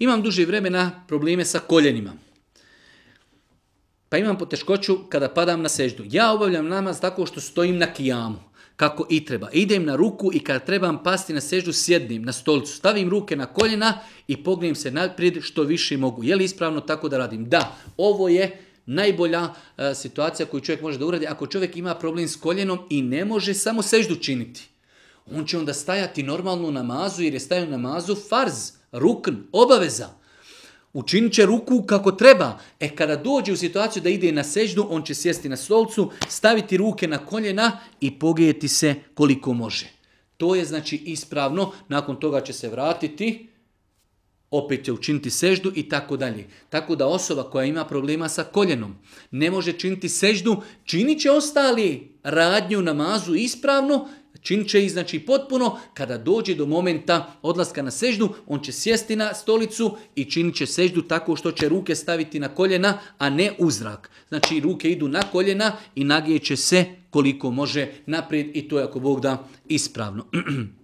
Imam duže vremena probleme sa koljenima. Pa imam poteškoću kada padam na seždu. Ja obavljam namaz tako što stojim na kijamu, kako i treba. Idem na ruku i kada trebam pasti na seždu, sjednim na stolcu. Stavim ruke na koljena i pognem se naprijed što više mogu. Je li ispravno tako da radim? Da, ovo je najbolja e, situacija koju čovjek može da uradi. Ako čovjek ima problem s koljenom i ne može samo seždu činiti on će onda stajati normalno u namazu jer je stajao u namazu farz, rukn, obaveza. Učinit će ruku kako treba. E kada dođe u situaciju da ide na seždu, on će sjesti na stolcu, staviti ruke na koljena i pogijeti se koliko može. To je znači ispravno, nakon toga će se vratiti, opet će učiniti seždu i tako dalje. Tako da osoba koja ima problema sa koljenom ne može činiti seždu, činit će ostali radnju namazu ispravno, Čin će znači potpuno kada dođe do momenta odlaska na seždu, on će sjesti na stolicu i činit će seždu tako što će ruke staviti na koljena, a ne u zrak. Znači ruke idu na koljena i nagijeće se koliko može naprijed i to je ako Bog da ispravno.